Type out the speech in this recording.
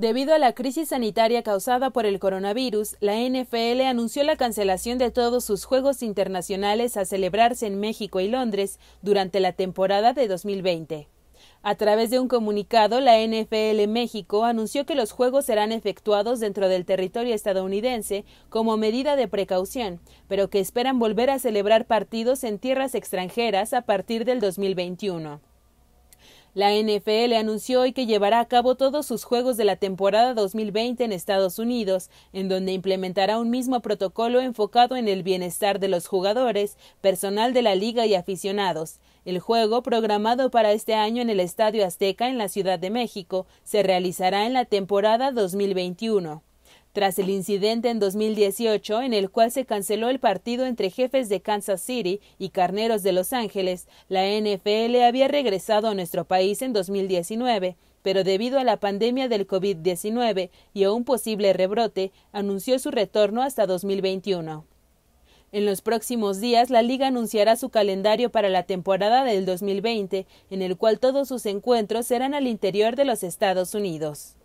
Debido a la crisis sanitaria causada por el coronavirus, la NFL anunció la cancelación de todos sus juegos internacionales a celebrarse en México y Londres durante la temporada de 2020. A través de un comunicado, la NFL México anunció que los juegos serán efectuados dentro del territorio estadounidense como medida de precaución, pero que esperan volver a celebrar partidos en tierras extranjeras a partir del 2021. La NFL anunció hoy que llevará a cabo todos sus juegos de la temporada 2020 en Estados Unidos, en donde implementará un mismo protocolo enfocado en el bienestar de los jugadores, personal de la liga y aficionados. El juego, programado para este año en el Estadio Azteca en la Ciudad de México, se realizará en la temporada 2021 tras el incidente en 2018 en el cual se canceló el partido entre jefes de Kansas City y carneros de Los Ángeles, la NFL había regresado a nuestro país en 2019, pero debido a la pandemia del COVID-19 y a un posible rebrote, anunció su retorno hasta 2021. En los próximos días, la liga anunciará su calendario para la temporada del 2020, en el cual todos sus encuentros serán al interior de los Estados Unidos.